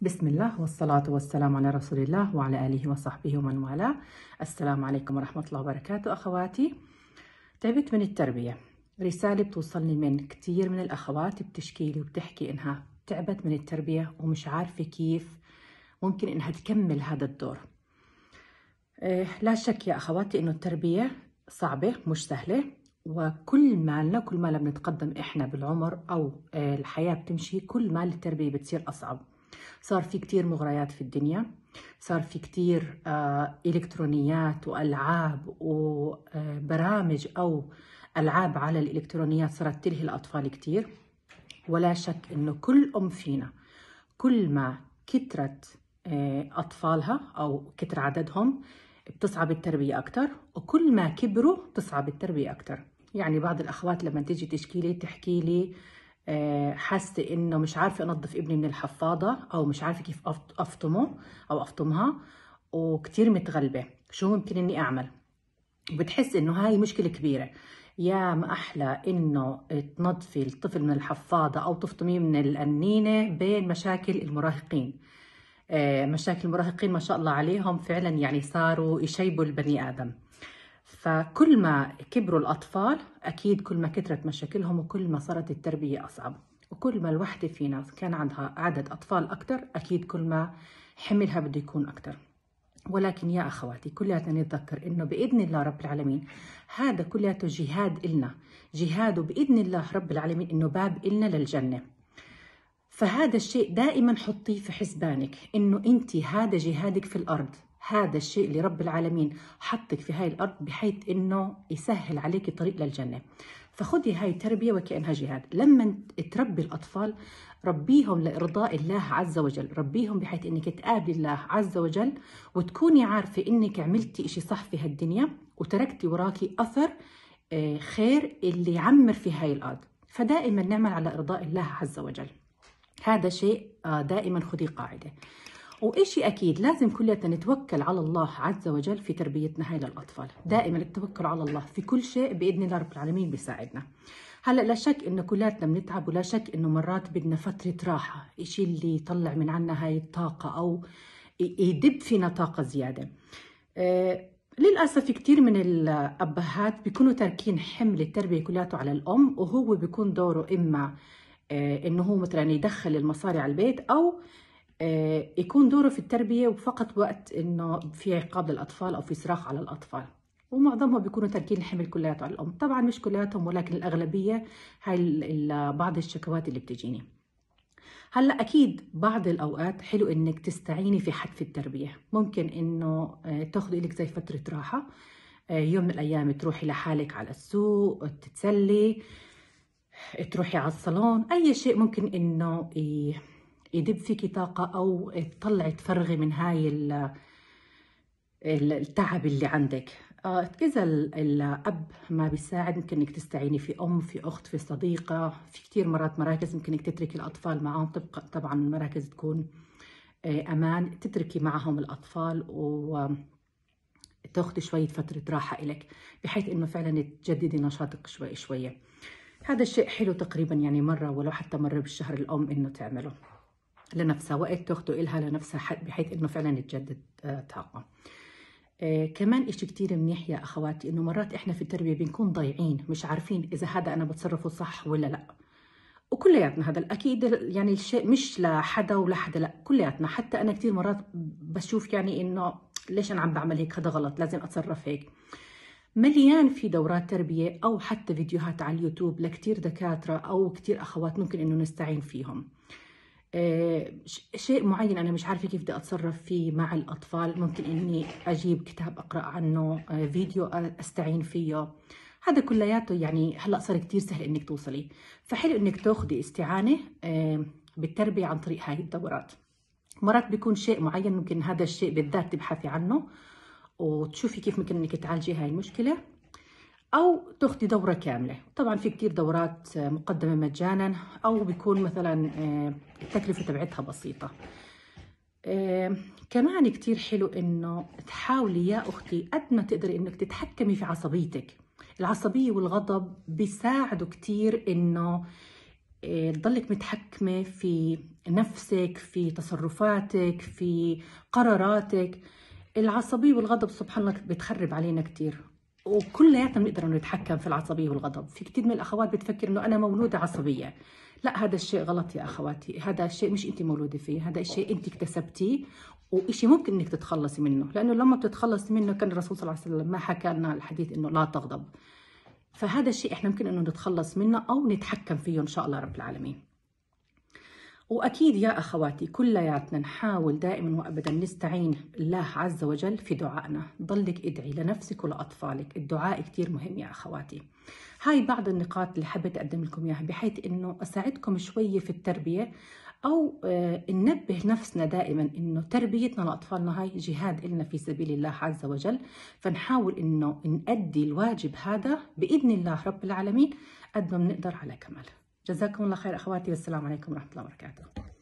بسم الله والصلاة والسلام على رسول الله وعلى آله وصحبه ومن والاه السلام عليكم ورحمة الله وبركاته أخواتي تعبت من التربية رسالة بتوصلني من كتير من الأخوات بتشكي لي وبتحكي إنها تعبت من التربية ومش عارفة كيف ممكن إنها تكمل هذا الدور إيه، لا شك يا أخواتي إنه التربية صعبة مش سهلة وكل ما كل ما لم نتقدم إحنا بالعمر أو إيه، الحياة بتمشي كل ما التربية بتصير أصعب صار في كتير مغريات في الدنيا صار في كتير آه، إلكترونيات وألعاب وبرامج آه، أو ألعاب على الإلكترونيات صارت تلهي الأطفال كتير ولا شك إنه كل أم فينا كل ما كترت آه، أطفالها أو كتر عددهم بتصعب التربية أكتر وكل ما كبروا بتصعب التربية أكتر يعني بعض الأخوات لما تيجي تشكي لي تحكي لي آه، حاسه انه مش عارفه انظف ابني من الحفاضه او مش عارفه كيف افطمه او افطمها وكتير متغلبه شو ممكن اني اعمل بتحس انه هاي مشكله كبيره يا ما احلى انه تنظفي الطفل من الحفاضه او تفطميه من القنينه بين مشاكل المراهقين آه، مشاكل المراهقين ما شاء الله عليهم فعلا يعني صاروا يشيبوا البني ادم فكل ما كبروا الأطفال أكيد كل ما كثرت مشاكلهم وكل ما صارت التربية أصعب وكل ما الوحدة فينا كان عندها عدد أطفال أكثر أكيد كل ما حملها بده يكون أكثر ولكن يا أخواتي كلياتنا نتذكر إنه بإذن الله رب العالمين هذا كلياته جهاد إلنا جهاد بإذن الله رب العالمين إنه باب إلنا للجنة فهذا الشيء دائما حطيه في حسبانك إنه أنت هذا جهادك في الأرض هذا الشيء اللي رب العالمين حطك في هاي الأرض بحيث أنه يسهل عليك طريق للجنة فخذي هاي التربية وكأنها جهاد لما تربي الأطفال ربيهم لإرضاء الله عز وجل ربيهم بحيث أنك تقابلي الله عز وجل وتكوني عارفة أنك عملتي شيء صح في هالدنيا وتركتي وراكي أثر آه، خير اللي يعمر في هاي الأرض فدائما نعمل على إرضاء الله عز وجل هذا شيء آه، دائما خذي قاعدة وإشي أكيد لازم كلياتنا نتوكل على الله عز وجل في تربيتنا هاي للأطفال دائما التوكل على الله في كل شيء بإذن الله رب العالمين بيساعدنا هلا لا شك انه كلياتنا بنتعب ولا شك انه مرات بدنا فتره راحه إشي اللي يطلع من عنا هاي الطاقه او يدب فينا طاقه زياده أه للأسف كثير من الأبهات بيكونوا تاركين حمل التربية كلياته على الأم وهو بيكون دوره إما آه، إنه هو مثلا يدخل المصاري على البيت أو آه، يكون دوره في التربية وفقط وقت إنه في عقاب للأطفال أو في صراخ على الأطفال ومعظمهم بيكونوا تاركين الحمل كلياته على الأم طبعا مش كلياتهم ولكن الأغلبية هاي بعض الشكوات اللي بتجيني هلا اكيد بعض الاوقات حلو انك تستعيني في حد في التربيه ممكن انه آه، تاخذي لك زي فتره راحه آه، يوم من الايام تروحي لحالك على السوق تتسلي تروحي على الصالون اي شيء ممكن انه يدب فيكي طاقة أو تطلعي تفرغي من هاي التعب اللي عندك إذا آه، الأب ما بيساعد ممكن إنك تستعيني في أم في أخت في صديقة في كتير مرات مراكز ممكن إنك تتركي الأطفال معهم تبقى طبعا المراكز تكون آه، أمان تتركي معهم الأطفال و تاخذي شوية فترة راحة إلك بحيث إنه فعلا تجددي نشاطك شوي شوية هذا الشيء حلو تقريبا يعني مرة ولو حتى مرة بالشهر الأم إنه تعمله لنفسها وقت تاخده إلها لنفسها بحيث إنه فعلا تجدد آه، طاقة آه كمان إشي كتير منيح يا أخواتي إنه مرات إحنا في التربية بنكون ضايعين مش عارفين إذا هذا أنا بتصرفه صح ولا لأ وكلياتنا هذا اكيد يعني الشيء مش لحدا ولا حدا لا كلياتنا حتى انا كثير مرات بشوف يعني انه ليش انا عم بعمل هيك هذا غلط لازم اتصرف هيك مليان في دورات تربيه او حتى فيديوهات على اليوتيوب لكثير دكاتره او كثير اخوات ممكن انه نستعين فيهم آه، شيء معين أنا مش عارفة كيف بدي أتصرف فيه مع الأطفال ممكن إني أجيب كتاب أقرأ عنه آه، فيديو أستعين فيه هذا كلياته يعني هلأ صار كتير سهل إنك توصلي فحلو إنك تاخذي استعانة آه، بالتربية عن طريق هاي الدورات مرات بيكون شيء معين ممكن هذا الشيء بالذات تبحثي عنه وتشوفي كيف ممكن إنك تعالجي هاي المشكلة أو تاخدي دورة كاملة طبعا في كتير دورات آه، مقدمة مجانا أو بيكون مثلا آه، التكلفة تبعتها بسيطة آه، كمان كتير حلو إنه تحاولي يا أختي قد ما تقدري إنك تتحكمي في عصبيتك العصبية والغضب بيساعدوا كتير إنه تضلك متحكمة في نفسك في تصرفاتك في قراراتك العصبية والغضب سبحان الله بتخرب علينا كتير وكلياتنا بنقدر انه نتحكم في العصبيه والغضب في كثير من الاخوات بتفكر انه انا مولوده عصبيه لا هذا الشيء غلط يا اخواتي هذا الشيء مش انت مولوده فيه هذا الشيء انت اكتسبتيه وإشي ممكن انك تتخلصي منه لانه لما بتتخلصي منه كان الرسول صلى الله عليه وسلم ما حكى لنا الحديث انه لا تغضب فهذا الشيء احنا ممكن انه نتخلص منه او نتحكم فيه ان شاء الله رب العالمين وأكيد يا أخواتي كلياتنا نحاول دائما وأبدا نستعين الله عز وجل في دعائنا ضلك ادعي لنفسك ولأطفالك الدعاء كتير مهم يا أخواتي هاي بعض النقاط اللي حبيت أقدم لكم إياها بحيث أنه أساعدكم شوية في التربية أو آه، ننبه نفسنا دائما أنه تربيتنا لأطفالنا هاي جهاد إلنا في سبيل الله عز وجل فنحاول أنه نأدي الواجب هذا بإذن الله رب العالمين قد ما بنقدر على كمال جزاكم الله خير اخواتي والسلام عليكم ورحمه الله وبركاته